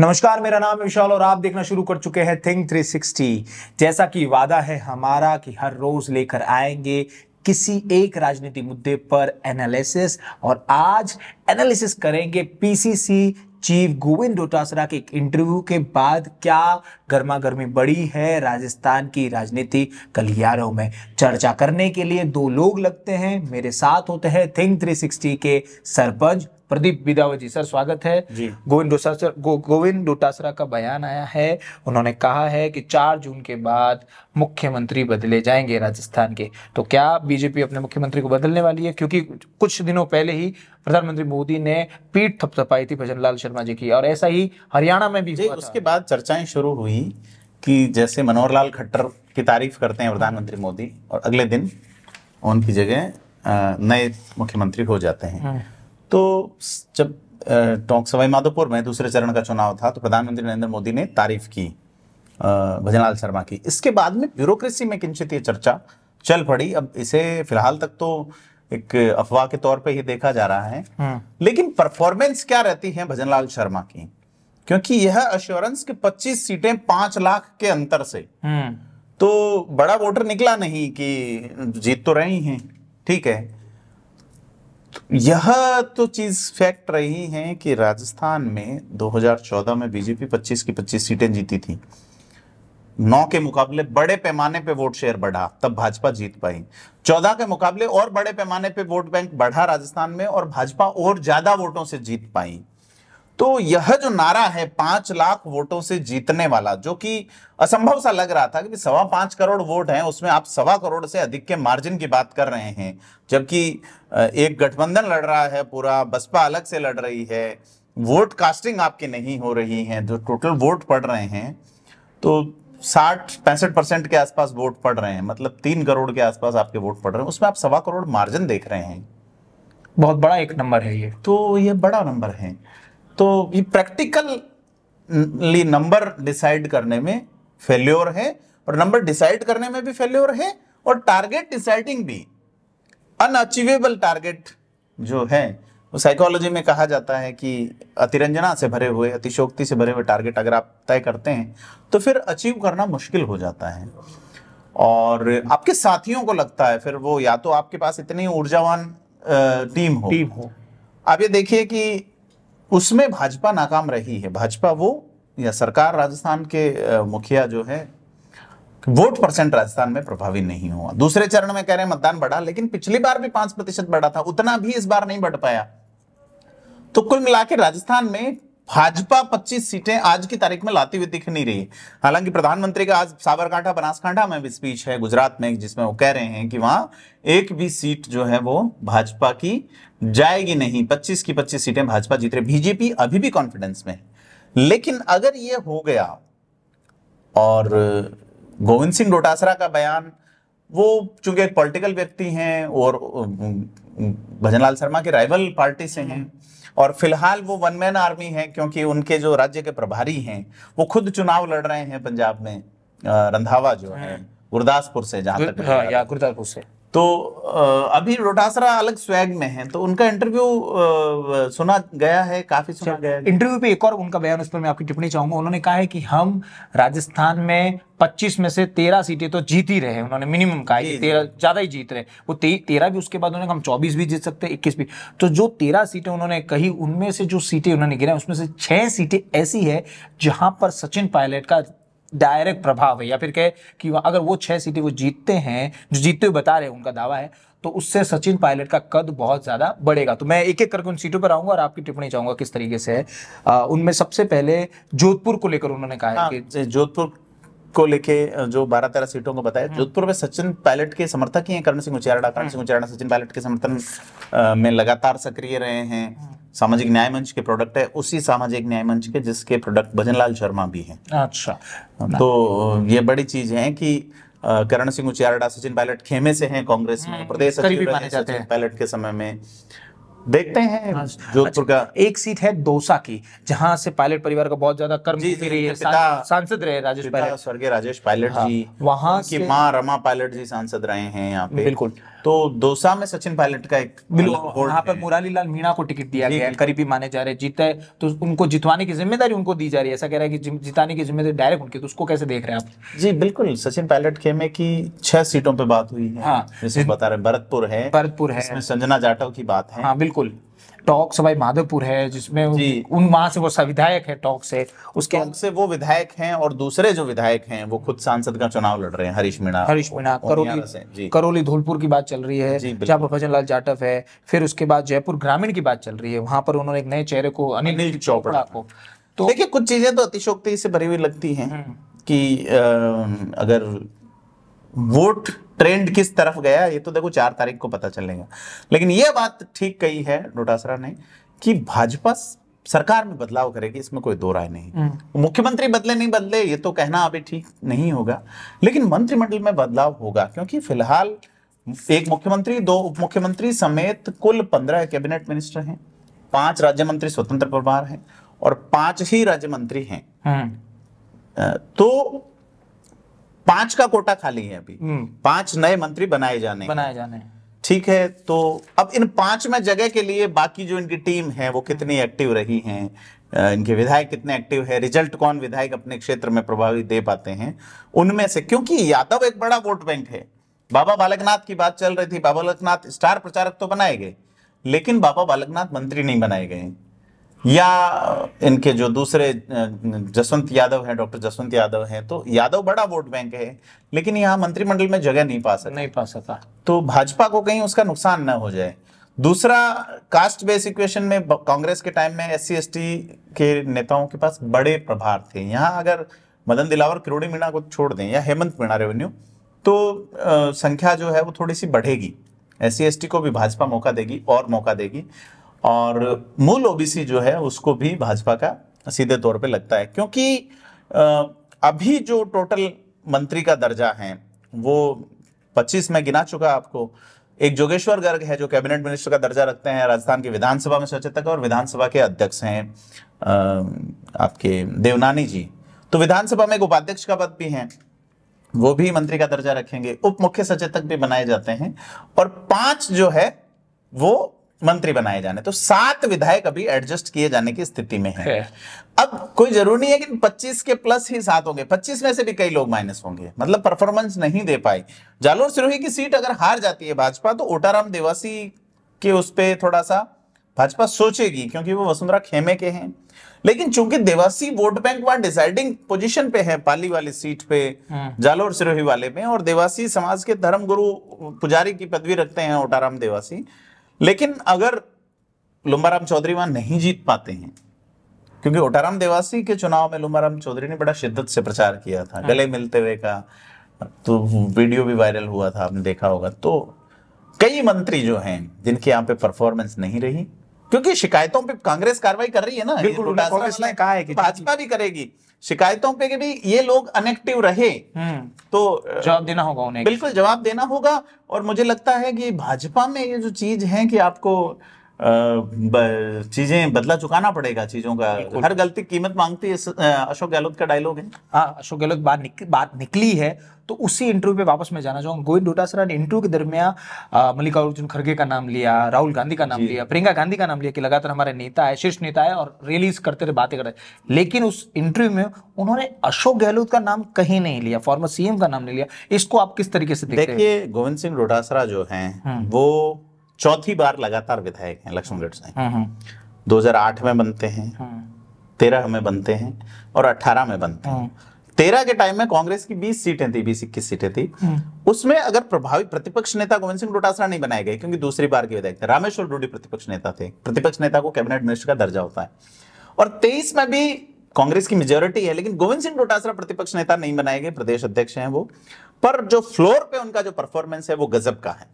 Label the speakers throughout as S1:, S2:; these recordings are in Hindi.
S1: नमस्कार मेरा नाम है विशाल और आप देखना शुरू कर चुके हैं थिंक 360 जैसा कि वादा है हमारा कि हर रोज लेकर आएंगे किसी एक राजनीति मुद्दे पर एनालिसिस और आज एनालिसिस करेंगे पीसीसी चीफ गोविंद डोटासरा के एक इंटरव्यू के बाद क्या गर्मा गर्मी बढ़ी है राजस्थान की राजनीति कलियारों में चर्चा करने के लिए दो लोग लगते हैं मेरे साथ होते हैं थिंक 360 के सरपंच प्रदीप बिदावत जी सर स्वागत है गोविंद गो, गोविंद डोटासरा का बयान आया है उन्होंने कहा है कि चार जून के बाद मुख्यमंत्री बदले जाएंगे राजस्थान के तो क्या बीजेपी अपने मुख्यमंत्री को बदलने वाली है क्योंकि कुछ दिनों पहले ही प्रधानमंत्री मोदी ने पीठ थपथपाई थी लाल शर्मा जी की और ऐसा ही
S2: हरियाणा में भी हुआ उसके बाद चर्चाएं शुरू हुई कि जैसे मनोहर लाल खट्टर की तारीफ करते हैं प्रधानमंत्री मोदी और अगले दिन उनकी जगह नए मुख्यमंत्री हो जाते हैं हम्म। तो जब टोंक सवाई माधोपुर में दूसरे चरण का चुनाव था तो प्रधानमंत्री नरेंद्र मोदी ने तारीफ की भजनलाल शर्मा की इसके बाद में ब्यूरोक्रेसी में किंचित ये चर्चा चल पड़ी अब इसे फिलहाल तक तो एक अफवाह के तौर पे ही देखा जा रहा है हम्म। लेकिन परफॉर्मेंस क्या रहती है भजनलाल शर्मा की क्योंकि यह अश्योरेंस कि 25 सीटें पांच लाख के अंतर से हम्म। तो बड़ा वोटर निकला नहीं कि जीत तो रही हैं ठीक है यह तो चीज़ फैक्ट रही है कि राजस्थान में 2014 में बीजेपी 25 की 25 सीटें जीती थी नौ के मुकाबले बड़े पैमाने पे वोट शेयर बढ़ा तब भाजपा जीत पाई चौदह के मुकाबले और बड़े पैमाने पे वोट बैंक बढ़ा राजस्थान में और भाजपा और ज्यादा वोटों से जीत पाई तो यह जो नारा है पांच लाख वोटों से जीतने वाला जो कि असंभव सा लग रहा था कि सवा पांच करोड़ वोट हैं उसमें आप सवा करोड़ से अधिक के मार्जिन की बात कर रहे हैं जबकि एक गठबंधन लड़ रहा है पूरा बसपा अलग से लड़ रही है वोट कास्टिंग आपकी नहीं हो रही है जो टोटल वोट पड़ रहे हैं तो साठ पैंसठ परसेंट के आसपास वोट पड़ रहे हैं मतलब तीन करोड़ के आसपास आपके वोट पड़ रहे हैं उसमें आप सवा करोड़ मार्जिन देख रहे हैं बहुत बड़ा एक नंबर है ये तो ये बड़ा नंबर है तो ये प्रैक्टिकलली नंबर डिसाइड करने में फेल्योर है और नंबर डिसाइड करने में भी फेल्योर है और टारगेट डिसाइडिंग भी अनअचीवेबल टारगेट जो है वो साइकोलॉजी में कहा जाता है कि अतिरंजना से भरे हुए अतिशोक्ति से भरे हुए टारगेट अगर आप तय करते हैं तो फिर अचीव करना मुश्किल हो जाता है और आपके साथियों को लगता है फिर वो या तो आपके पास इतनी ऊर्जावान टीम हो टीम हो आप ये देखिए कि उसमें भाजपा नाकाम रही है भाजपा वो या सरकार राजस्थान के मुखिया जो है वोट परसेंट राजस्थान में प्रभावी नहीं हुआ दूसरे चरण में कह रहे हैं मतदान बढ़ा लेकिन पिछली बार भी पांच प्रतिशत बढ़ा था उतना भी इस बार नहीं बढ़ पाया तो कुल मिला राजस्थान में भाजपा 25 सीटें आज की तारीख में लाती हुई दिख नहीं रही हालांकि प्रधानमंत्री का आज साबरकांठा बनासकांठा में भी स्पीच है गुजरात में जिसमें वो कह रहे हैं कि वहां एक भी सीट जो है वो भाजपा की जाएगी नहीं 25 की 25 सीटें भाजपा जीत रही बीजेपी अभी भी कॉन्फिडेंस में है लेकिन अगर ये हो गया और गोविंद सिंह डोटासरा का बयान वो चूंकि एक पॉलिटिकल व्यक्ति हैं और भजनलाल शर्मा के राइवल पार्टी से हैं और फिलहाल वो वन मैन आर्मी है क्योंकि उनके जो राज्य के प्रभारी हैं वो खुद चुनाव लड़ रहे हैं पंजाब में रंधावा जो हाँ। है गुरदासपुर से जहां तक हाँ, गुरदासपुर से तो अभी रोटासरा अलग स्वैग में है तो उनका इंटरव्यू सुना गया है काफी सुना अच्छा, गया है इंटरव्यू पे एक और उनका बयान उस पर
S1: मैं आपकी टिप्पणी चाहूंगा उन्होंने कहा है कि हम राजस्थान में 25 में से 13 सीटें तो जीत ही रहे उन्होंने मिनिमम कहा कि तेरह ज्यादा ही जीत रहे वो ते, तेरह भी उसके बाद उन्होंने हम चौबीस भी जीत सकते हैं इक्कीस भी तो जो तेरह सीटें उन्होंने कही उनमें से जो सीटें उन्होंने गिरा उसमें से छह सीटें ऐसी है जहां पर सचिन पायलट का डायरेक्ट प्रभाव है या फिर कहे कि अगर वो छः सीटें वो जीतते हैं जो जीतते हुए बता रहे हैं उनका दावा है तो उससे सचिन पायलट का कद बहुत ज़्यादा बढ़ेगा तो मैं एक एक करके उन सीटों पर आऊँगा और आपकी टिप्पणी चाहूँगा किस तरीके से है उनमें सबसे पहले
S2: जोधपुर को लेकर उन्होंने कहा हाँ, कि जोधपुर को लेके जो बारह तेरह सीटों को बताया हम्म। जोधपुर में सचिन पायलट के समर्थक ही हैं करण सिंह उचियाड़ा करण हम्म। सिंह उचियाड़ा सचिन पायलट के समर्थन में लगातार सक्रिय रहे हैं हम्म। सामाजिक न्याय मंच के प्रोडक्ट है उसी सामाजिक न्याय मंच के जिसके प्रोडक्ट भजनलाल शर्मा भी हैं अच्छा तो ये बड़ी चीज है कि करण सिंह उचियाड़ा सचिन पायलट खेमे से हैं कांग्रेस में प्रदेश सचिव पायलट के समय में देखते हैं हाँ। जोधपुर अच्छा, का एक सीट है दोसा की जहां से पायलट परिवार का
S1: बहुत ज्यादा कर्म जी, जी, रही है सांसद रहे राजेश
S2: पायलट स्वर्गीय राजेश पायलट हाँ, जी वहां की माँ रमा पायलट जी सांसद रहे हैं यहाँ पे बिल्कुल तो दोसा में सचिन पायलट का एक बिल्कुल वहां पर मुरारी लाल मीणा को टिकट दिया गया है करीबी माने जा रहे हैं जीते तो उनको जितवाने की जिम्मेदारी उनको दी जा रही है ऐसा कह रहा है कि जिताने की जिम्मेदारी डायरेक्ट उनकी तो उसको कैसे देख रहे हैं आप जी बिल्कुल सचिन पायलट खेमे की छह सीटों पर बात हुई है हाँ बता रहे भरतपुर है भरतपुर है संजना जाटव की बात है हाँ बिल्कुल टॉक सवाई माधोपुर है जिसमें उन वहां से वो विधायक है टॉक से उसके टॉक से वो विधायक हैं और दूसरे जो विधायक हैं वो खुद सांसद का चुनाव लड़ रहे हैं हरीश मीणा हरीश मीणा करोली
S1: करोली धौलपुर की बात चल रही है जहाँ पर भजन लाल जाटव है फिर उसके बाद जयपुर ग्रामीण की बात चल रही है वहां पर उन्होंने एक नए चेहरे को अनिल चोपड़ा को तो देखिए
S2: कुछ चीजें तो अतिशोक्ति से भरी हुई लगती हैं हम्म। कि अगर वोट ट्रेंड किस तरफ गया ये तो देखो चार तारीख को पता चलेगा लेकिन ये बात ठीक कही है डोटासरा ने कि भाजपा सरकार में बदलाव करेगी इसमें कोई दो राय नहीं हम्म। मुख्यमंत्री बदले नहीं बदले ये तो कहना अभी ठीक नहीं होगा लेकिन मंत्रिमंडल में बदलाव होगा क्योंकि फिलहाल एक मुख्यमंत्री दो उप मुख्यमंत्री समेत कुल पंद्रह कैबिनेट मिनिस्टर हैं पांच राज्य मंत्री स्वतंत्र प्रभार हैं और पांच ही राज्य मंत्री हैं
S1: हम्म।
S2: तो पांच का कोटा खाली है अभी हम्म। पांच नए मंत्री बनाए जाने बनाए जाने ठीक है तो अब इन पांच में जगह के लिए बाकी जो इनकी टीम है वो कितनी एक्टिव रही हैं इनके विधायक कितने एक्टिव है रिजल्ट कौन विधायक अपने क्षेत्र में प्रभावी दे पाते हैं उनमें से क्योंकि यादव एक बड़ा वोट बैंक है बाबा बालकनाथ की बात चल रही थी बाबा बालकनाथ स्टार प्रचारक तो बनाए गए लेकिन बाबा बालकनाथ मंत्री नहीं बनाए गए या इनके जो दूसरे जसवंत यादव हैं डॉक्टर जसवंत यादव हैं तो यादव बड़ा वोट बैंक है लेकिन यहाँ मंत्रिमंडल में जगह नहीं पा सका नहीं पा सका तो भाजपा को कहीं उसका नुकसान ना हो जाए दूसरा कास्ट बेस इक्वेशन में कांग्रेस के टाइम में एस सी के नेताओं के पास बड़े प्रभार थे यहाँ अगर मदन दिलावर किरोड़ी मीणा को छोड़ दें या हेमंत मीणा रेवेन्यू तो आ, संख्या जो है वो थोड़ी सी बढ़ेगी एस सी को भी भाजपा मौका देगी और मौका देगी और मूल ओबीसी जो है उसको भी भाजपा का सीधे तौर पे लगता है क्योंकि अभी जो टोटल मंत्री का दर्जा है वो 25 में गिना चुका आपको एक जोगेश्वर गर्ग है जो कैबिनेट मिनिस्टर का दर्जा रखते हैं राजस्थान की विधानसभा में सचेतक और विधानसभा के अध्यक्ष हैं आपके देवनानी जी तो विधानसभा में एक उपाध्यक्ष का पद भी है वो भी मंत्री का दर्जा रखेंगे उप मुख्य सचेतक भी बनाए जाते हैं और पांच जो है वो मंत्री बनाए जाने तो सात विधायक अभी एडजस्ट किए जाने की स्थिति में है अब कोई जरूरी नहीं है कि 25 के प्लस ही सात होंगे 25 में से भी कई लोग माइनस होंगे मतलब परफॉर्मेंस नहीं दे पाई जालोर सिरोही की सीट अगर हार जाती है भाजपा तो ओटाराम देवासी के उस पर थोड़ा सा भाजपा सोचेगी क्योंकि वो वसुंधरा खेमे के हैं लेकिन चूंकि देवासी वोट बैंक वहां डिसाइडिंग पोजीशन पे है पाली वाली सीट पे हम्म। जालोर सिरोही वाले में और देवासी समाज के धर्मगुरु पुजारी की पदवी रखते हैं ओटाराम देवासी लेकिन अगर लुम्बाराम चौधरी वहां नहीं जीत पाते हैं क्योंकि ओटाराम देवासी के चुनाव में लुम्बाराम चौधरी ने बड़ा शिद्दत से प्रचार किया था गले हाँ। मिलते हुए का तो वीडियो भी वायरल हुआ था आपने देखा होगा तो कई मंत्री जो हैं जिनकी यहाँ पे परफॉर्मेंस नहीं रही क्योंकि शिकायतों पे कांग्रेस कार्रवाई कर रही है ना बिल्कुल कहा है कि भाजपा भी करेगी शिकायतों पे भी ये लोग अनेक्टिव रहे हम्म। तो जवाब देना होगा उन्हें बिल्कुल जवाब देना होगा और मुझे लगता है कि भाजपा में ये जो चीज है कि आपको चीजें बदला चुकाना पड़ेगा चीजों का हर गलती कीमत मांगती है अशोक गहलोत का डायलॉग है हाँ, अशोक गहलोत बात निक, बात निकली है तो उसी इंटरव्यू पे
S1: वापस मैं जाना चाहूंगा गोविंद डोटासरा ने इंटरव्यू के दरमियान मल्लिकार्जुन खड़गे का नाम लिया राहुल गांधी का नाम लिया प्रियंका गांधी का नाम लिया कि लगातार हमारे नेता है शीर्ष नेता है और रिलीज करते रहे बातें कर रहे लेकिन उस इंटरव्यू में उन्होंने अशोक गहलोत का नाम कहीं नहीं लिया फॉर्मर सीएम का नाम नहीं लिया इसको आप किस तरीके से देखिए
S2: गोविंद सिंह डोटासरा जो है हम्म। वो चौथी बार लगातार विधायक हैं लक्ष्मण गढ़ साई हम्म, हम्म। आठ में बनते हैं हम्म। तेरह में बनते हैं और अठारह में बनते हैं तेरह के टाइम में कांग्रेस की बीस सीटें थी बीस इक्कीस सीटें थी उसमें अगर प्रभावी प्रतिपक्ष नेता गोविंद सिंह डोटासरा नहीं बनाए गए क्योंकि दूसरी बार के विधायक थे रामेश्वर डोडी प्रतिपक्ष नेता थे प्रतिपक्ष नेता को कैबिनेट मिनिस्टर का दर्जा होता है और तेईस में भी कांग्रेस की मेजोरिटी है लेकिन गोविंद सिंह डोटासरा प्रतिपक्ष नेता नहीं बनाए गए प्रदेश अध्यक्ष हैं वो पर जो फ्लोर पे उनका जो परफॉर्मेंस है वो गजब का है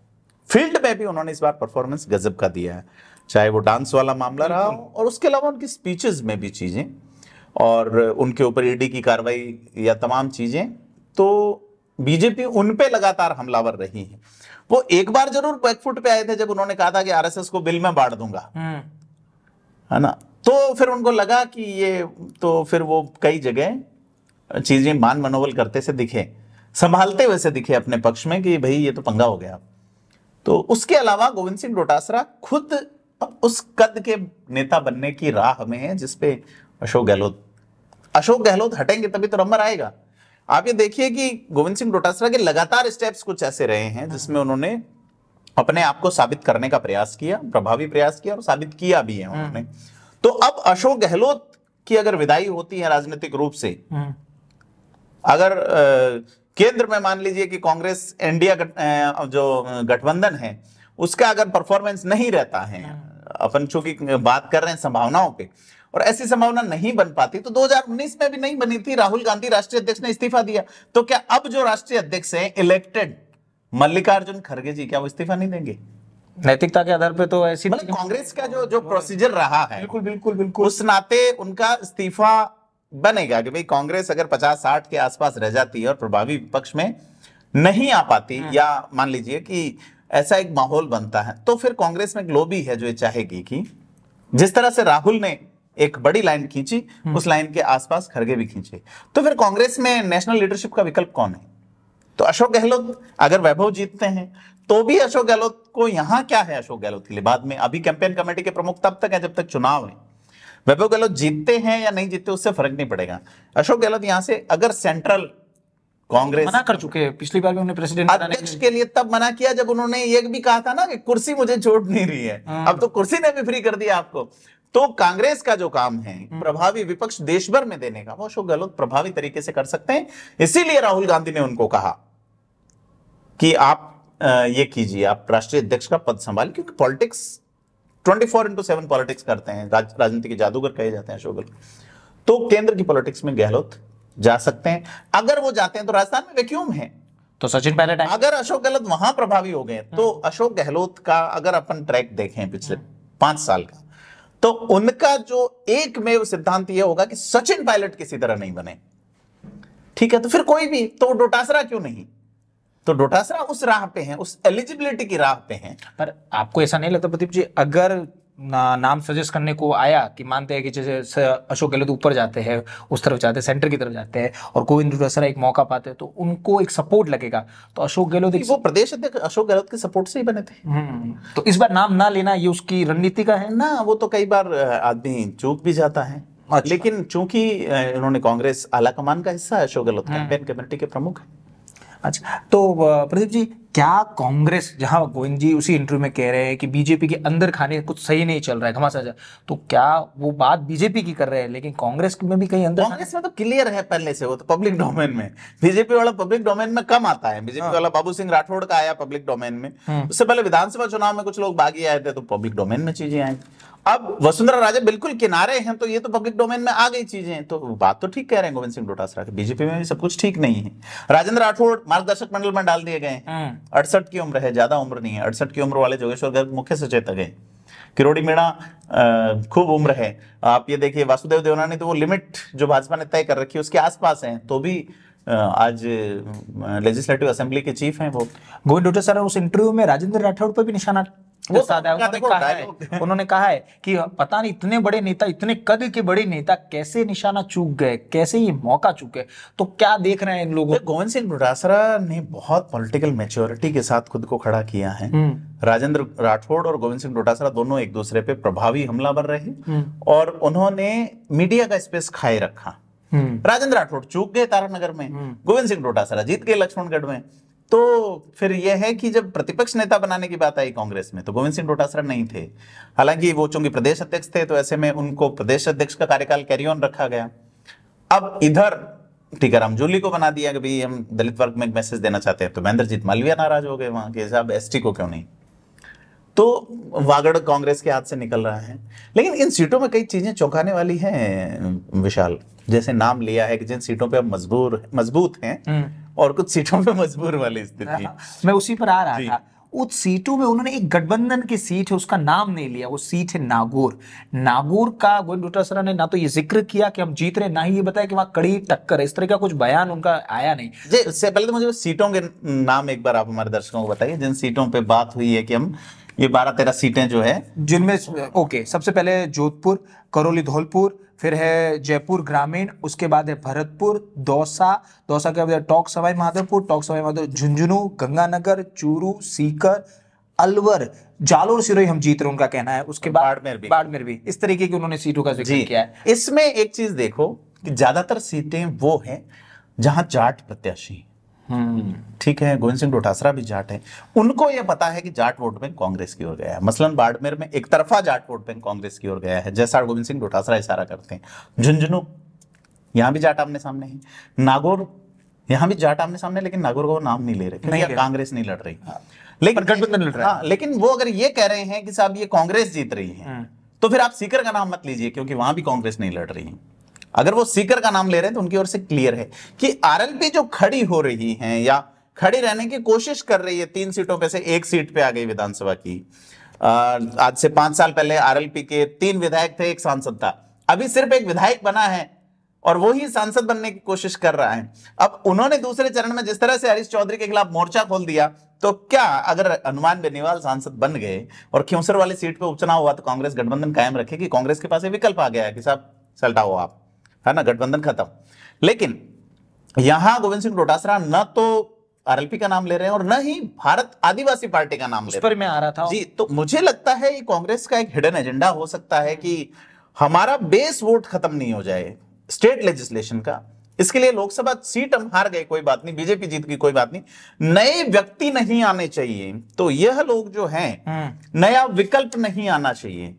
S2: फील्ड में भी उन्होंने इस बार परफॉर्मेंस गजब का दिया है चाहे वो डांस वाला मामला रहा हो और उसके अलावा उनकी स्पीचेस में भी चीज़ें और उनके ऊपर ईडी e की कार्रवाई या तमाम चीज़ें तो बीजेपी उन पे लगातार हमलावर रही है वो एक बार जरूर बैकफुट पे आए थे जब उन्होंने कहा था कि आरएसएस को बिल में बांट दूंगा हम्म। है ना तो फिर उनको लगा कि ये तो फिर वो कई जगह चीजें मान मनोबल करते से दिखे संभालते हुए से दिखे अपने पक्ष में कि भाई ये तो पंगा हो गया तो उसके अलावा गोविंद सिंह डोटासरा खुद उस कद के नेता बनने की राह में है जिसपे अशोक गहलोत अशोक गहलोत हटेंगे तभी तो नंबर आएगा आप ये देखिए कि गोविंद सिंह डोटासरा के लगातार स्टेप्स कुछ ऐसे रहे हैं जिसमें हाँ। उन्होंने अपने आप को साबित करने का प्रयास किया प्रभावी प्रयास किया और साबित किया भी है उन्होंने हाँ। तो अब अशोक गहलोत की अगर विदाई होती है राजनीतिक रूप से हाँ। अगर केंद्र में मान लीजिए कि कांग्रेस इंडिया गट, जो गठबंधन है उसका अगर परफॉर्मेंस नहीं रहता है हाँ। अपन चूंकि बात कर रहे हैं संभावनाओं पे और ऐसी संभावना नहीं बन पाती तो 2019 में भी नहीं बनी थी राहुल गांधी राष्ट्रीय अध्यक्ष ने इस्तीफा दिया तो क्या अब जो राष्ट्रीय अध्यक्ष है इलेक्टेड मल्लिकार्जुन खड़गे जी क्या वो इस्तीफा नहीं देंगे नैतिकता के आधार पे तो ऐसी मतलब कांग्रेस का जो जो प्रोसीजर रहा है बिल्कुल बिल्कुल बिल्कुल उस नाते उनका इस्तीफा बनेगा कि भाई कांग्रेस अगर 50-60 के आसपास रह जाती है और प्रभावी विपक्ष में नहीं आ पाती हम्म। या मान लीजिए कि ऐसा एक माहौल बनता है तो फिर कांग्रेस में ग्लोबी है जो ये चाहेगी कि जिस तरह से राहुल ने एक बड़ी लाइन खींची हम्म। उस लाइन के आसपास खड़गे भी खींचे तो फिर कांग्रेस में नेशनल लीडरशिप का विकल्प कौन है तो अशोक गहलोत अगर वैभव जीतते हैं तो भी अशोक गहलोत को यहां क्या है अशोक गहलोत के लिए बाद में अभी कैंपेन कमेटी के प्रमुख तब तक है जब तक चुनाव है वैभव गहलोत जीतते हैं या नहीं जीतते उससे फर्क नहीं पड़ेगा अशोक गहलोत यहां से अगर सेंट्रल कांग्रेस मना कर चुके हैं पिछली बार भी उन्होंने प्रेसिडेंट अध्यक्ष के लिए तब मना किया जब उन्होंने ये भी कहा था ना कि कुर्सी मुझे छोड़ नहीं रही है हाँ। अब तो कुर्सी ने भी फ्री कर दिया आपको तो कांग्रेस का जो काम है हम्म। प्रभावी विपक्ष देश भर में देने का वो अशोक गहलोत प्रभावी तरीके से कर सकते हैं इसीलिए राहुल गांधी ने उनको कहा कि आप ये कीजिए आप राष्ट्रीय अध्यक्ष का पद संभाल क्योंकि politics twenty four into seven politics करते हैं राज, राजनीति के जादूगर कहे जाते हैं अशोक तो केंद्र की पॉलिटिक्स में गहलोत जा सकते हैं अगर वो जाते हैं तो राजस्थान में वैक्यूम है तो सचिन पायलट अगर अशोक गहलोत वहां प्रभावी हो गए तो हम्म। अशोक गहलोत का अगर अपन ट्रैक देखें पिछले पांच साल का तो उनका जो एक में सिद्धांत यह होगा कि सचिन पायलट किसी तरह नहीं बने ठीक है तो फिर कोई भी तो डोटासरा क्यों नहीं तो डोटासरा उस राह पे है उस एलिजिबिलिटी की राह पे है पर
S1: आपको ऐसा नहीं लगता प्रदीप जी अगर ना, नाम सजेस्ट करने को आया कि मानते हैं कि जैसे अशोक गहलोत ऊपर जाते हैं उस तरफ जाते हैं सेंटर की तरफ जाते हैं और गोविंद डोटासरा एक मौका पाते हैं तो उनको एक सपोर्ट लगेगा तो
S2: अशोक गहलोत वो प्रदेश अध्यक्ष अशोक गहलोत के सपोर्ट से ही बने थे हम्म, तो इस बार नाम ना लेना ये उसकी रणनीति का है ना वो तो कई बार आदमी चूक भी जाता है अच्छा। लेकिन चूंकि इन्होंने कांग्रेस आला कमान का हिस्सा है अशोक गहलोत कैंपेन हम्म। कमेटी के प्रमुख है अच्छा तो
S1: प्रदीप जी क्या कांग्रेस जहां गोविंद जी उसी इंटरव्यू में कह रहे हैं कि बीजेपी के अंदर खाने कुछ सही नहीं चल रहा है घमासा तो क्या वो बात बीजेपी की कर रहे हैं लेकिन कांग्रेस में भी कहीं अंदर
S2: कांग्रेस में तो क्लियर है पहले से वो तो पब्लिक डोमेन में बीजेपी वाला पब्लिक डोमेन में कम आता है बीजेपी हाँ। वाला बाबू सिंह राठौड़ का आया पब्लिक डोमेन में हम्म। उससे पहले विधानसभा चुनाव में कुछ लोग बागी आए थे तो पब्लिक डोमेन में चीजें आई अब वसुंधरा राजे बिल्कुल किनारे हैं तो ये तो पब्लिक डोमेन में आ गई चीजें तो बात तो ठीक कह रहे हैं गोविंद सिंह डोटासरा के बीजेपी में भी सब कुछ ठीक नहीं है राजेंद्र राठौड़ मार्गदर्शक मंडल में डाल दिए गए हम्म। अड़सठ की उम्र है ज्यादा उम्र नहीं है अड़सठ की उम्र वाले जोगेश्वर गर्ग मुख्य सचेतक है किरोड़ी मीणा खूब उम्र है आप ये देखिए वासुदेव देवनानी तो वो लिमिट जो भाजपा ने तय कर रखी है उसके आसपास है तो भी आज लेजिस्लेटिव असेंबली के चीफ हैं वो गोविंद डोटासरा उस इंटरव्यू में राजेंद्र राठौड़ पर भी निशाना
S1: वो उन्होंने कहा है उन्होंने कहा है कि पता नहीं इतने बड़े नेता इतने कद के बड़े नेता कैसे निशाना चूक
S2: गए कैसे ये मौका चूके तो क्या देख रहे हैं इन लोगों गोविंद सिंह डोटासरा ने बहुत पॉलिटिकल मेच्योरिटी के साथ खुद को खड़ा किया है हम्म। राजेंद्र राठौड़ और गोविंद सिंह डोटासरा दोनों एक दूसरे पे प्रभावी हमला बन रहे हम्म। और उन्होंने मीडिया का स्पेस खाए रखा हम्म। राजेंद्र राठौड़ चूक गए तारानगर में गोविंद सिंह डोटासरा जीत गए लक्ष्मणगढ़ में तो फिर यह है कि जब प्रतिपक्ष नेता बनाने की बात आई कांग्रेस में तो गोविंद सिंह डोटासरा नहीं थे हालांकि वो चूंकि प्रदेश अध्यक्ष थे तो ऐसे में उनको प्रदेश अध्यक्ष का कार्यकाल कैरी ऑन रखा गया अब इधर टीकाराम जूली को बना दिया कि भाई हम दलित वर्ग में एक मैसेज देना चाहते हैं तो महेंद्रजीत मालविया नाराज हो गए वहां के साहब एस को क्यों नहीं तो वागड़ कांग्रेस के हाथ से निकल रहा है लेकिन इन सीटों में कई चीजें चौंकाने वाली हैं विशाल जैसे नाम लिया है कि जिन सीटों पे अब मजबूर मजबूत हैं हम्म। और कुछ सीटों पर मजबूर वाली स्थिति हाँ,
S1: मैं उसी पर आ रहा था उस सीटों में उन्होंने एक गठबंधन की सीट है उसका नाम नहीं लिया वो सीट है नागौर नागौर का गोविंद डोटासरा ने ना तो ये जिक्र किया कि हम जीत रहे ना ही ये
S2: बताया कि वहां कड़ी टक्कर है इस तरह का कुछ बयान उनका आया नहीं जी पहले तो मुझे सीटों के नाम एक बार आप हमारे दर्शकों को बताइए जिन सीटों पर बात हुई है कि हम ये बारह तेरह सीटें जो है
S1: जिनमें ओके सबसे पहले जोधपुर करौली धौलपुर फिर है जयपुर ग्रामीण उसके बाद है भरतपुर दौसा दौसा के बाद टोंक सवाई माधोपुर टोंक सवाई माधोपुर झुंझुनू गंगानगर चूरू सीकर अलवर जालोर सिरोही हम जीत रहे उनका कहना है
S2: उसके बाद बाड़मेर भी बाड़मेर भी इस तरीके की उन्होंने सीटों का जिक्र किया है इसमें एक चीज देखो कि ज्यादातर सीटें वो हैं जहां जाट प्रत्याशी हम्म। ठीक है गोविंद सिंह डोटासरा भी जाट है उनको यह पता है कि जाट वोट बैंक कांग्रेस की ओर गया है मसलन बाड़मेर में एक तरफा जाट वोट बैंक कांग्रेस की ओर गया है जैसा गोविंद सिंह डोटासरा इशारा करते हैं झुंझुनू यहां भी जाट आमने सामने है नागौर यहाँ भी जाट आमने सामने लेकिन नागौर का नाम नहीं ले रहे नहीं कांग्रेस नहीं लड़ रही लेकिन गठबंधन लड़ रहा है हाँ, लेकिन वो अगर ये कह रहे हैं कि साहब ये कांग्रेस जीत रही है हम्म। तो फिर आप सीकर का नाम मत लीजिए क्योंकि वहां भी कांग्रेस नहीं लड़ रही है अगर वो सीकर का नाम ले रहे हैं तो उनकी ओर से क्लियर है कि आरएलपी जो खड़ी हो रही है या खड़ी रहने की कोशिश कर रही है तीन सीटों पे से एक सीट पे आ गई विधानसभा की आज से पांच साल पहले आरएलपी के तीन विधायक थे एक सांसद था अभी सिर्फ एक विधायक बना है और वो ही सांसद बनने की कोशिश कर रहा है अब उन्होंने दूसरे चरण में जिस तरह से हरीश चौधरी के खिलाफ मोर्चा खोल दिया तो क्या अगर हनुमान बेनीवाल सांसद बन गए और खेसर वाली सीट पर उपचुनाव हुआ तो कांग्रेस गठबंधन कायम रखेगी कांग्रेस के पास विकल्प आ गया है कि साहब सल्टा हो आप है ना गठबंधन खत्म लेकिन यहां गोविंद सिंह डोटासरा न तो आरएलपी का नाम ले रहे हैं और न ही भारत आदिवासी पार्टी का नाम उस पर मैं आ रहा था जी तो मुझे लगता है ये कांग्रेस का एक हिडन एजेंडा हो सकता है कि हमारा बेस वोट खत्म नहीं हो जाए स्टेट लेजिस्लेशन का इसके लिए लोकसभा सीट हम हार गए कोई बात नहीं बीजेपी जीत गई कोई बात नहीं नए व्यक्ति नहीं आने चाहिए तो यह लोग जो हैं हम्म। नया विकल्प नहीं आना चाहिए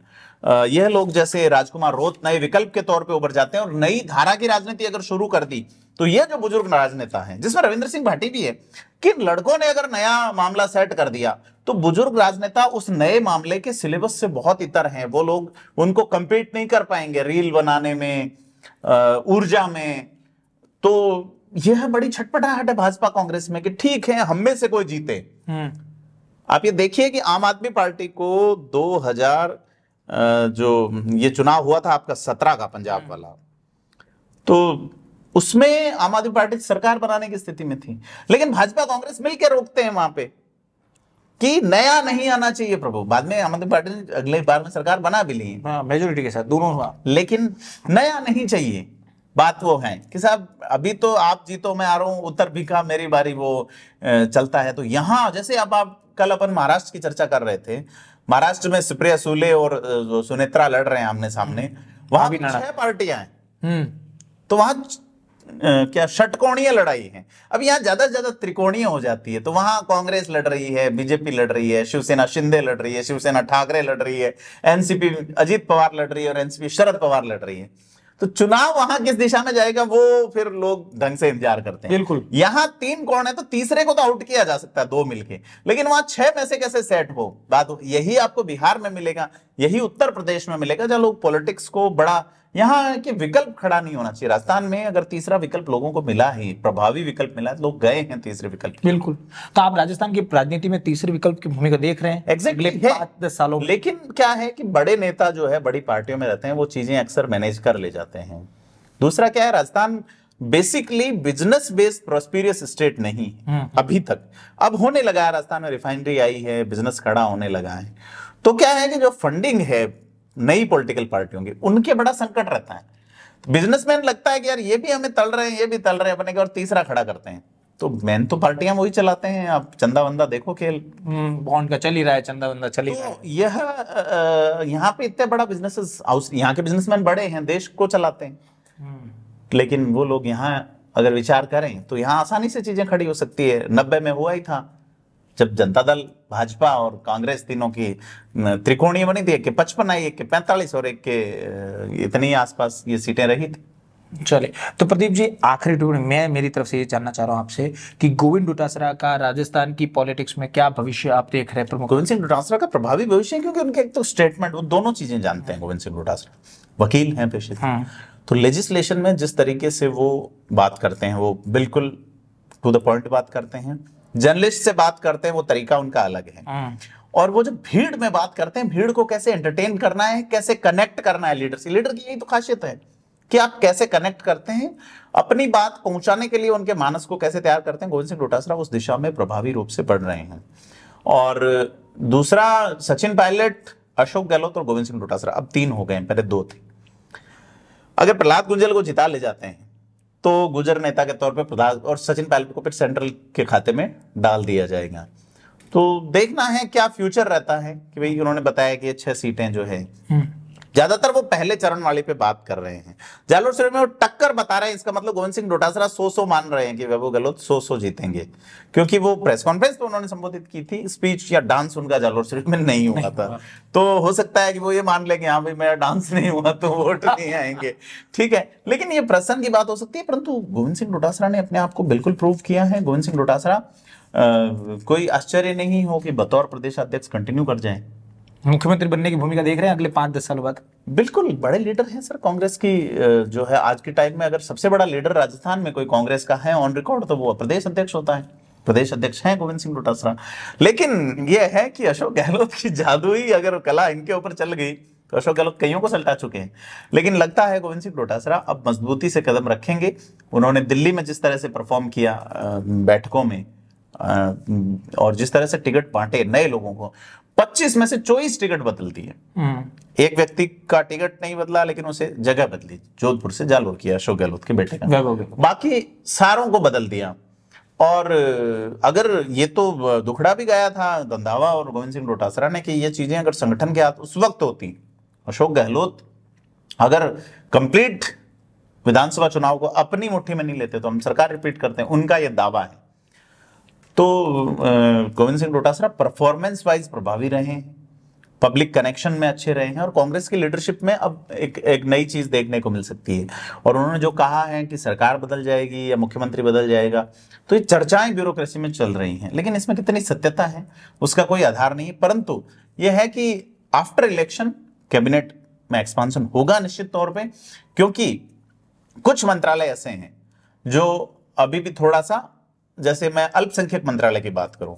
S2: यह लोग जैसे राजकुमार रोत नए विकल्प के तौर पे उभर जाते हैं और नई धारा की राजनीति अगर शुरू कर दी तो यह जो बुजुर्ग राजनेता हैं जिसमें रविंद्र सिंह भाटी भी है कि लड़कों ने अगर नया मामला सेट कर दिया तो बुजुर्ग राजनेता उस नए मामले के सिलेबस से बहुत इतर हैं वो लोग उनको कंपीट नहीं कर पाएंगे रील बनाने में ऊर्जा में तो यह बड़ी छटपटाहट है भाजपा कांग्रेस में कि ठीक है हम में से कोई जीते हम्म। आप ये देखिए कि आम आदमी पार्टी को जो ये चुनाव हुआ था आपका सत्रह का पंजाब हम्म। वाला तो उसमें आम आदमी पार्टी सरकार बनाने की स्थिति में थी लेकिन भाजपा कांग्रेस मिलकर रोकते हैं वहां पे कि नया नहीं आना चाहिए प्रभु बाद में आम आदमी पार्टी ने अगले बार में सरकार बना भी ली मेजोरिटी हाँ, के साथ दोनों हुआ लेकिन नया नहीं चाहिए बात वो है कि साहब अभी तो आप जीतो मैं आ रहा हूं उत्तर भी का मेरी बारी वो चलता है तो यहां जैसे अब आप कल अपन महाराष्ट्र की चर्चा कर रहे थे महाराष्ट्र में सुप्रिया सूले और सुनेत्रा लड़ रहे हैं आमने सामने हम्म। वहां भी छह पार्टियां हैं हम्म। तो वहां क्या षटकोणीय लड़ाई है अब यहाँ ज्यादा से ज्यादा त्रिकोणीय हो जाती है तो वहां कांग्रेस लड़ रही है बीजेपी लड़ रही है शिवसेना शिंदे लड़ रही है शिवसेना ठाकरे लड़ रही है एनसीपी अजीत पवार लड़ रही है और एनसीपी शरद पवार लड़ रही है तो चुनाव वहां किस दिशा में जाएगा वो फिर लोग ढंग से इंतजार करते हैं बिल्कुल यहां तीन कौन है तो तीसरे को तो आउट किया जा सकता है दो मिलके लेकिन वहां छह में से कैसे सेट हो बात यही आपको बिहार में मिलेगा यही उत्तर प्रदेश में मिलेगा जहाँ लोग पॉलिटिक्स को बड़ा यहाँ के विकल्प खड़ा नहीं होना चाहिए राजस्थान में अगर तीसरा विकल्प लोगों को मिला ही प्रभावी विकल्प मिला है तो लोग गए हैं तीसरे विकल्प बिल्कुल तो
S1: आप राजस्थान की राजनीति में तीसरे विकल्प की भूमिका देख रहे हैं
S2: एग्जैक्टली दस सालों लेकिन क्या है कि बड़े नेता जो है बड़ी पार्टियों में रहते हैं वो चीजें अक्सर मैनेज कर ले जाते हैं दूसरा क्या है Rajasthan basically business based prosperous state नहीं हम्म। अभी तक अब होने लगा है राजस्थान में रिफाइनरी आई है बिजनेस खड़ा होने लगा है तो क्या है कि जो फंडिंग है नई पॉलिटिकल पार्टियों की उनके बड़ा संकट रहता है बिजनेसमैन लगता है कि यार ये भी हमें तल रहे हैं ये भी तल रहे हैं अपने के और तीसरा खड़ा करते हैं तो मैन तो पार्टियां वही चलाते हैं आप चंदा वंदा देखो खेल बॉन्ड हम्म, का चल ही रहा है चंदा वंदा चल ही तो रहा है यह यहाँ पे इतने बड़ा बिजनेस यहाँ के बिजनेसमैन बड़े हैं देश को चलाते हैं हम्म। लेकिन वो लोग यहाँ अगर विचार करें तो यहाँ आसानी से चीजें खड़ी हो सकती है नब्बे में हुआ ही था जब जनता दल भाजपा और कांग्रेस तीनों की त्रिकोणीय बनी थी एक के पचपन आई एक के पैंतालीस और एक के इतनी आसपास ये सीटें रही थी चले
S1: तो प्रदीप जी आखिरी टूर मैं मेरी तरफ से ये जानना चाह रहा हूँ आपसे कि गोविंद डोटासरा का राजस्थान
S2: की पॉलिटिक्स में क्या भविष्य आप देख रहे हैं प्रमुख गोविंद सिंह डोटासरा का प्रभावी भविष्य है क्योंकि उनके एक तो स्टेटमेंट वो दोनों चीजें जानते हैं गोविंद सिंह डोटासरा वकील हैं पेशे हाँ। तो लेजिस्लेशन में जिस तरीके से वो बात करते हैं वो बिल्कुल टू द पॉइंट बात करते हैं जर्नलिस्ट से बात करते हैं वो तरीका उनका अलग है हाँ। और वो जो भीड़ में बात करते हैं भीड़ को कैसे एंटरटेन करना है कैसे कनेक्ट करना है लीडर से लीडर की यही तो खासियत है कि आप कैसे कनेक्ट करते हैं अपनी बात पहुंचाने के लिए उनके मानस को कैसे तैयार करते हैं गोविंद सिंह डोटासरा उस दिशा में प्रभावी रूप से पढ़ रहे हैं और दूसरा सचिन पायलट अशोक गहलोत और गोविंद सिंह डोटासरा अब तीन हो गए पहले दो थे अगर प्रहलाद गुंजल को जिता ले जाते हैं तो गुजर नेता के तौर पर प्रधान और सचिन पायलट को फिर सेंट्रल के खाते में डाल दिया जाएगा तो देखना है क्या फ्यूचर रहता है कि भाई उन्होंने बताया कि छह सीटें जो है हम्म। ज्यादातर वो पहले चरण वाले पे बात कर रहे हैं जालोर सिर में वो टक्कर बता रहे हैं इसका मतलब गोविंद सिंह डोटासरा सो सो मान रहे हैं कि वैभव गहलोत सो सो जीतेंगे क्योंकि वो प्रेस कॉन्फ्रेंस तो उन्होंने संबोधित की थी स्पीच या डांस उनका जालोर सिर में नहीं हुआ था तो हो सकता है कि वो ये मान लेंगे हाँ भाई मेरा डांस नहीं हुआ तो वोट नहीं आएंगे ठीक है लेकिन ये प्रसन्न की बात हो सकती है परंतु गोविंद सिंह डोटासरा ने अपने आप को बिल्कुल प्रूव किया है गोविंद सिंह डोटासरा कोई आश्चर्य नहीं हो कि बतौर प्रदेश अध्यक्ष कंटिन्यू कर जाए मुख्यमंत्री बनने की भूमिका देख रहे हैं अगले पांच दस साल बाद बिल्कुल बड़े लीडर हैं सर कांग्रेस की जो है आज के टाइम में अगर सबसे बड़ा लीडर राजस्थान में कोई कांग्रेस का है ऑन रिकॉर्ड तो वो प्रदेश अध्यक्ष होता है प्रदेश अध्यक्ष हैं गोविंद सिंह डोटासरा लेकिन ये है कि अशोक गहलोत की जादुई अगर कला इनके ऊपर चल गई तो अशोक गहलोत कईयों को सलटा चुके हैं लेकिन लगता है गोविंद सिंह डोटासरा अब मजबूती से कदम रखेंगे उन्होंने दिल्ली में जिस तरह से परफॉर्म किया बैठकों में और जिस तरह से टिकट बांटे नए लोगों को पच्चीस में से चौबीस टिकट बदलती है हम्म। एक व्यक्ति का टिकट नहीं बदला लेकिन उसे जगह बदली जोधपुर से जालोर किया अशोक गहलोत के बेटे का बाकी सारों को बदल दिया और अगर ये तो दुखड़ा भी गया था गंधावा और गोविंद सिंह डोटासरा ने कि ये चीजें अगर संगठन के हाथ उस वक्त होती अशोक गहलोत अगर कंप्लीट विधानसभा चुनाव को अपनी मुट्ठी में नहीं लेते तो हम सरकार रिपीट करते हैं उनका यह दावा है तो गोविंद सिंह डोटासरा परफॉर्मेंस वाइज प्रभावी रहे हैं पब्लिक कनेक्शन में अच्छे रहे हैं और कांग्रेस की लीडरशिप में अब एक एक नई चीज देखने को मिल सकती है और उन्होंने जो कहा है कि सरकार बदल जाएगी या मुख्यमंत्री बदल जाएगा तो ये चर्चाएं ब्यूरोक्रेसी में चल रही हैं लेकिन इसमें कितनी सत्यता है उसका कोई आधार नहीं है परंतु यह है कि आफ्टर इलेक्शन कैबिनेट में एक्सपांशन होगा निश्चित तौर पर क्योंकि कुछ मंत्रालय ऐसे हैं जो अभी भी थोड़ा सा जैसे मैं अल्पसंख्यक मंत्रालय की बात करूं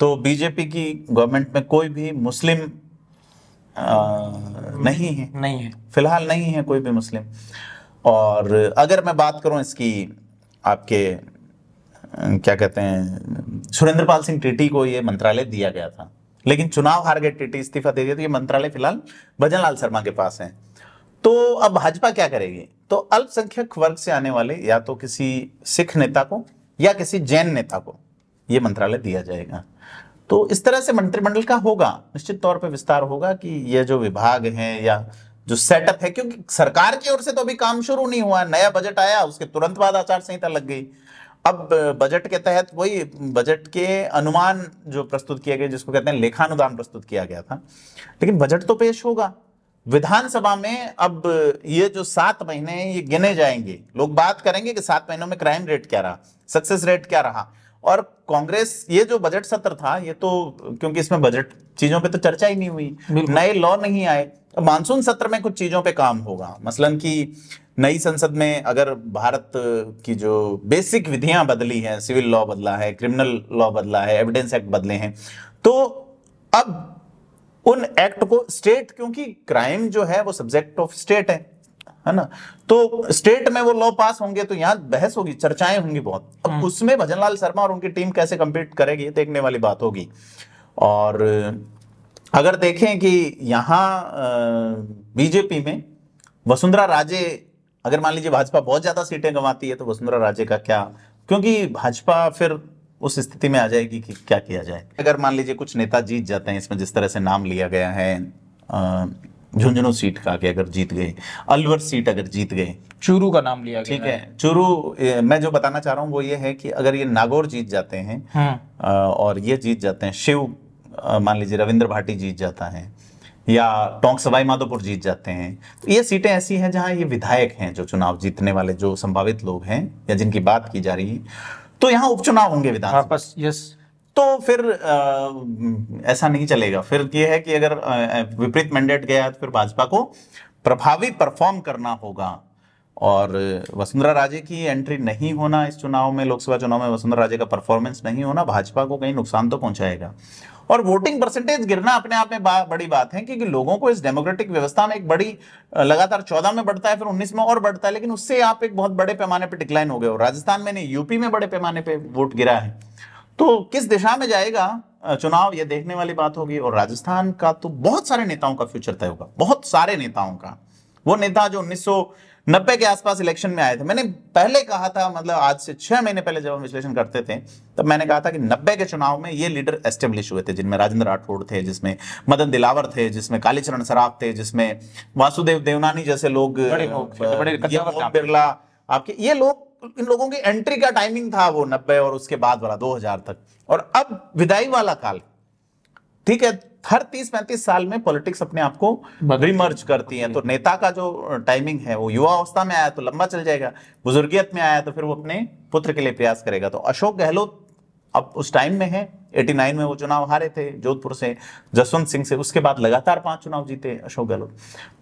S2: तो बीजेपी की गवर्नमेंट में कोई भी मुस्लिम आ, नहीं है नहीं है फिलहाल नहीं है कोई भी मुस्लिम और अगर मैं बात करूं इसकी आपके क्या कहते हैं सुरेंद्र पाल सिंह टीटी को ये मंत्रालय दिया गया था लेकिन चुनाव हार गए टीटी इस्तीफा दे दिया तो ये मंत्रालय फिलहाल भजन लाल शर्मा के पास है तो अब भाजपा क्या करेगी तो अल्पसंख्यक वर्ग से आने वाले या तो किसी सिख नेता को या किसी जैन नेता को ये मंत्रालय दिया जाएगा तो इस तरह से मंत्रिमंडल का होगा निश्चित तौर पर विस्तार होगा कि यह जो विभाग है या जो सेटअप है क्योंकि सरकार की ओर से तो अभी काम शुरू नहीं हुआ नया बजट आया उसके तुरंत बाद आचार संहिता लग गई अब बजट के तहत वही बजट के अनुमान जो प्रस्तुत किए गए जिसको कहते हैं लेखानुदान प्रस्तुत किया गया था लेकिन बजट तो पेश होगा विधानसभा में अब ये जो सात महीने हैं ये गिने जाएंगे लोग बात करेंगे कि सात महीनों में क्राइम रेट क्या रहा सक्सेस रेट क्या रहा और कांग्रेस ये जो बजट सत्र था ये तो क्योंकि इसमें बजट चीजों पे तो चर्चा ही नहीं हुई नए लॉ नहीं आए तो मानसून सत्र में कुछ चीजों पे काम होगा मसलन कि नई संसद में अगर भारत की जो बेसिक विधियां बदली हैं सिविल लॉ बदला है क्रिमिनल लॉ बदला है एविडेंस एक्ट बदले हैं तो अब उन एक्ट को स्टेट क्योंकि क्राइम जो है वो सब्जेक्ट ऑफ स्टेट है है ना तो स्टेट में वो लॉ पास होंगे तो यहां बहस होगी चर्चाएं होंगी बहुत अब हम्म। उसमें भजनलाल शर्मा और उनकी टीम कैसे कम्पीट करेगी देखने वाली बात होगी और अगर देखें कि यहां बीजेपी में वसुंधरा राजे अगर मान लीजिए भाजपा बहुत ज्यादा सीटें गंवाती है तो वसुंधरा राजे का क्या क्योंकि भाजपा फिर उस स्थिति में आ जाएगी कि क्या किया जाए अगर मान लीजिए कुछ नेता जीत जाते हैं इसमें जिस तरह से नाम लिया गया है झुंझुनू सीट का के अगर जीत गए अलवर सीट अगर जीत गए चूरू का नाम लिया ठीक है चूरू मैं जो बताना चाह रहा हूँ वो ये है कि अगर ये नागौर जीत जाते हैं
S1: हाँ।
S2: और ये जीत जाते हैं शिव मान लीजिए रविंद्र भाटी जीत जाता है या टोंक सवाई माधोपुर जीत जाते हैं तो ये सीटें ऐसी हैं जहाँ ये विधायक हैं जो चुनाव जीतने वाले जो संभावित लोग हैं या जिनकी बात की जा रही है तो यहाँ उपचुनाव होंगे विधानसभा हाँ, यस तो फिर आ, ऐसा नहीं चलेगा फिर यह है कि अगर विपरीत मैंडेट गया तो फिर भाजपा को प्रभावी परफॉर्म करना होगा और वसुंधरा राजे की एंट्री नहीं होना इस चुनाव में लोकसभा चुनाव में वसुंधरा राजे का परफॉर्मेंस नहीं होना भाजपा को कहीं नुकसान तो पहुंचाएगा और वोटिंग परसेंटेज गिरना अपने आप में बा, बड़ी बात है क्योंकि लोगों को इस डेमोक्रेटिक व्यवस्था में एक बड़ी लगातार चौदह में बढ़ता है फिर उन्नीस में और बढ़ता है लेकिन उससे आप एक बहुत बड़े पैमाने पर डिक्लाइन हो गए हो राजस्थान में नहीं यूपी में बड़े पैमाने पर वोट गिरा है तो किस दिशा में जाएगा चुनाव ये देखने वाली बात होगी और राजस्थान का तो बहुत सारे नेताओं का फ्यूचर तय होगा बहुत सारे नेताओं का वो नेता जो उन्नीस नब्बे के आसपास इलेक्शन में आए थे मैंने पहले कहा था मतलब आज से छह महीने पहले जब हम विश्लेषण करते थे तब मैंने कहा था कि नब्बे के चुनाव में ये लीडर एस्टेब्लिश हुए थे जिनमें राजेंद्र राठौड़ थे जिसमें मदन दिलावर थे जिसमें कालीचरण सराफ थे जिसमें वासुदेव देवनानी जैसे लोग बिरला आपके ये लोग इन लोगों की एंट्री का टाइमिंग था वो नब्बे और उसके बाद वाला दो हजार तक और अब विदाई वाला काल ठीक है हर तीस पैंतीस साल में पॉलिटिक्स अपने आप को रिमर्ज करती है तो नेता का जो टाइमिंग है वो युवा अवस्था में आया तो लंबा चल जाएगा बुजुर्गियत में आया तो फिर वो अपने पुत्र के लिए प्रयास करेगा तो अशोक गहलोत अब उस टाइम में है 89 में वो चुनाव हारे थे जोधपुर से जसवंत सिंह से उसके बाद लगातार पांच चुनाव जीते अशोक गहलोत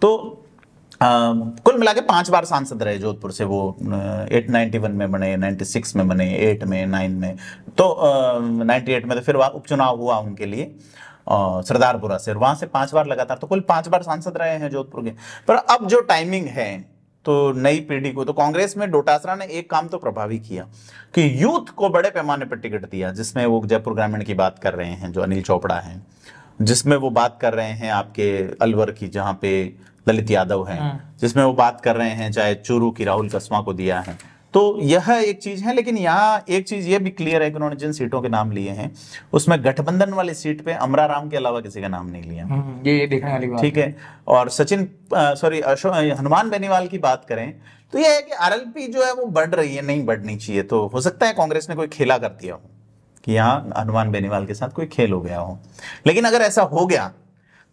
S2: तो आ, कुल मिला के पांच बार सांसद रहे जोधपुर से वो एट नाइन्टी वन में बने नाइन्टी सिक्स में बने एट में नाइन में तो नाइन्टी एट में तो फिर उपचुनाव हुआ उनके लिए सरदारपुरा से वहां से पांच बार लगातार तो कुल पांच बार सांसद रहे हैं जोधपुर के पर अब जो टाइमिंग है तो नई पीढ़ी को तो कांग्रेस में डोटासरा ने एक काम तो प्रभावी किया कि यूथ को बड़े पैमाने पर टिकट दिया जिसमें वो जयपुर ग्रामीण की बात कर रहे हैं जो अनिल चोपड़ा है जिसमें वो बात कर रहे हैं आपके अलवर की जहां पे ललित यादव हैं हाँ। जिसमें वो बात कर रहे हैं चाहे चूरू की राहुल कस्मा को दिया है तो यह एक चीज़ है लेकिन यहाँ एक चीज़ ये भी क्लियर है कि उन्होंने जिन सीटों के नाम लिए हैं उसमें गठबंधन वाली सीट पे अमरा राम के अलावा किसी का नाम नहीं लिया हम्म, ये देखने वाली बात ठीक है और सचिन सॉरी हनुमान बेनीवाल की बात करें तो यह है कि आर जो है वो बढ़ रही है नहीं बढ़नी चाहिए तो हो सकता है कांग्रेस ने कोई खेला कर दिया हो कि यहाँ हनुमान बेनीवाल के साथ कोई खेल हो गया हो लेकिन अगर ऐसा हो गया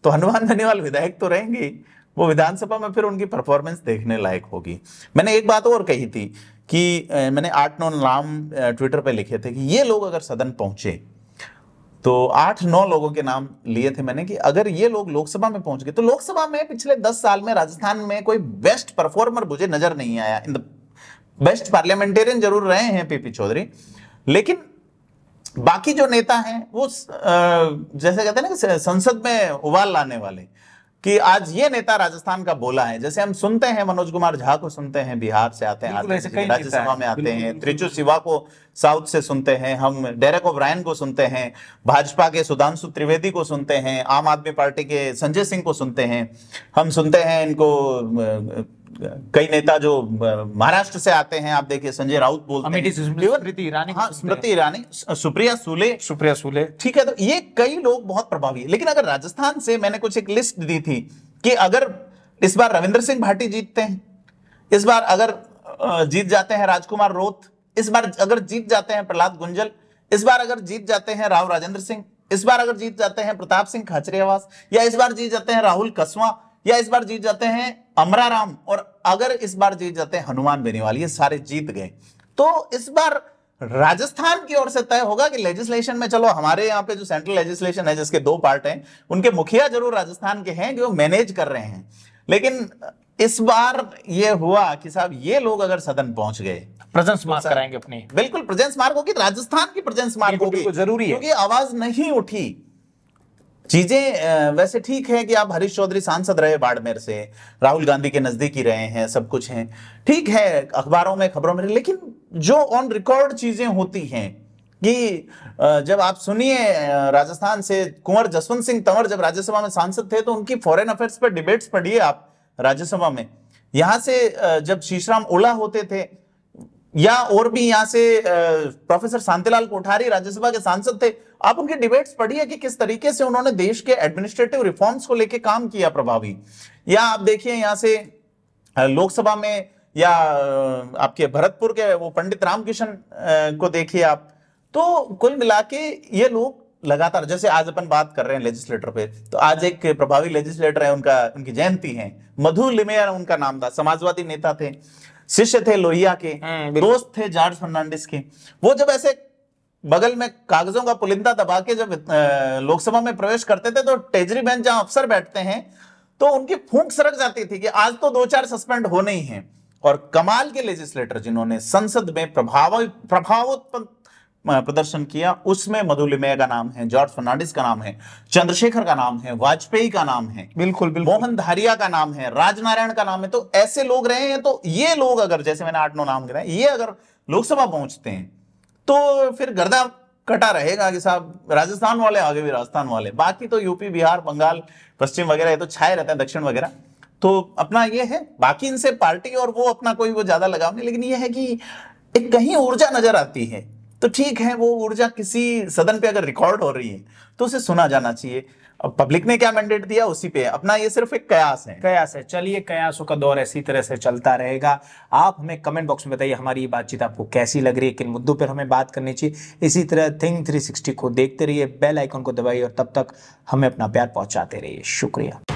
S2: तो हनुमान बेनीवाल विधायक तो रहेंगे वो विधानसभा में फिर उनकी परफॉर्मेंस देखने लायक होगी मैंने एक बात और कही थी कि मैंने आठ नौ नाम ट्विटर पे लिखे थे कि ये लोग अगर सदन पहुंचे तो आठ नौ लोगों के नाम लिए थे मैंने कि अगर ये लोग लोकसभा में पहुंच गए तो लोकसभा में पिछले दस साल में राजस्थान में कोई बेस्ट परफॉर्मर मुझे नजर नहीं आया इन द बेस्ट पार्लियामेंटेरियन जरूर रहे हैं पीपी चौधरी लेकिन बाकी जो नेता हैं वो जैसे कहते हैं ना संसद में उबाल लाने वाले कि आज ये नेता राजस्थान का बोला है जैसे हम सुनते हैं मनोज कुमार झा को सुनते हैं बिहार से आते हैं राज्यसभा में आते हैं त्रिचू सिवा को साउथ से सुनते हैं हम डेरेक ओब्रायन को सुनते हैं भाजपा के सुधांशु त्रिवेदी को सुनते हैं आम आदमी पार्टी के संजय सिंह को सुनते हैं हम सुनते हैं इनको कई नेता जो महाराष्ट्र से आते हैं आप देखिए संजय राउत बोलते हैं स्मृति ईरानी हाँ स्मृति ईरानी सुप्रिया सूले सुप्रिया सूले ठीक है तो ये कई लोग बहुत प्रभावी है लेकिन अगर राजस्थान से मैंने कुछ एक लिस्ट दी थी कि अगर इस बार रविंद्र सिंह भाटी जीतते हैं इस बार अगर जीत जाते हैं राजकुमार रोत इस बार अगर जीत जाते हैं प्रहलाद गुंजल इस बार अगर जीत जाते हैं राव राजेंद्र सिंह इस बार अगर जीत जाते हैं प्रताप सिंह खाचरियावास या इस बार जीत जाते हैं राहुल कसवा या इस बार जीत जाते हैं अमरा राम और अगर इस बार जीत जाते हैं हनुमान बेनीवाल ये सारे जीत गए तो इस बार राजस्थान की ओर से तय होगा कि लेजिस्लेशन में चलो हमारे यहाँ पे जो सेंट्रल लेजिस्लेशन है जिसके दो पार्ट हैं उनके मुखिया जरूर राजस्थान के हैं जो मैनेज कर रहे हैं लेकिन इस बार ये हुआ कि साहब ये लोग अगर सदन पहुंच गए प्रेजेंस मार्क तो कराएंगे अपनी बिल्कुल प्रेजेंस मार्क होगी राजस्थान की प्रेजेंस मार्क होगी जरूरी है क्योंकि आवाज नहीं उठी चीजें वैसे ठीक है कि आप हरीश चौधरी सांसद रहे बाड़मेर से राहुल गांधी के नजदीक ही रहे हैं सब कुछ है ठीक है अखबारों में खबरों में लेकिन जो ऑन रिकॉर्ड चीजें होती हैं कि जब आप सुनिए राजस्थान से कुंवर जसवंत सिंह तंवर जब राज्यसभा में सांसद थे तो उनकी फॉरेन अफेयर्स पर डिबेट्स पढ़िए आप राज्यसभा में यहां से जब शीशराम ओला होते थे या और भी यहाँ से प्रोफेसर शांतिलाल कोठारी राज्यसभा के सांसद थे आप उनके डिबेट्स पढ़िए कि किस तरीके से उन्होंने देश के एडमिनिस्ट्रेटिव रिफॉर्म्स को लेकर काम किया प्रभावी या आप देखिए यहाँ से लोकसभा में या आपके भरतपुर के वो पंडित रामकिशन को देखिए आप तो कुल मिला के ये लोग लगातार जैसे आज अपन बात कर रहे हैं लेजिस्लेटर पे तो आज एक प्रभावी लेजिस्लेटर है उनका उनकी जयंती है मधु लिमेयर उनका नाम था समाजवादी नेता थे शिष्य थे लोहिया के हम्म, दोस्त थे जॉर्ज फर्नांडिस के वो जब ऐसे बगल में कागजों का पुलिंदा दबा के जब लोकसभा में प्रवेश करते थे तो टेजरी बेंच जहां अफसर बैठते हैं तो उनकी फूंक सरक जाती थी कि आज तो दो चार सस्पेंड होने ही हैं और कमाल के लेजिस्लेटर जिन्होंने संसद में प्रभाव प्रभावोत्पन्न प्रदर्शन किया उसमें मधुलिमय का नाम है जॉर्ज फर्नांडिस का नाम है चंद्रशेखर का नाम है वाजपेयी का नाम है बिल्कुल बिल्कुल मोहन धारिया का नाम है राजनारायण का नाम है तो ऐसे लोग रहे हैं तो ये लोग अगर जैसे मैंने आठ नौ नाम गिरा ये अगर लोकसभा पहुंचते हैं तो फिर गर्दा कटा रहेगा कि साहब राजस्थान वाले आगे भी राजस्थान वाले बाकी तो यूपी बिहार बंगाल पश्चिम वगैरह ये तो छाए रहते हैं दक्षिण वगैरह तो अपना ये है बाकी इनसे पार्टी और वो अपना कोई वो ज्यादा लगाव नहीं लेकिन ये है कि एक कहीं ऊर्जा नजर आती है तो ठीक है वो ऊर्जा किसी सदन पे अगर रिकॉर्ड हो रही है तो उसे सुना जाना चाहिए अब पब्लिक ने क्या मैंडेट दिया उसी पे अपना ये सिर्फ एक कयास है कयास है चलिए कयासों का दौर
S1: ऐसी तरह से चलता रहेगा आप हमें कमेंट बॉक्स में बताइए हमारी बातचीत आपको कैसी लग रही है किन मुद्दों पर हमें बात करनी चाहिए इसी तरह थिंग 360 को देखते रहिए बेल आइकन को दबाइए और तब तक हमें अपना प्यार पहुंचाते रहिए शुक्रिया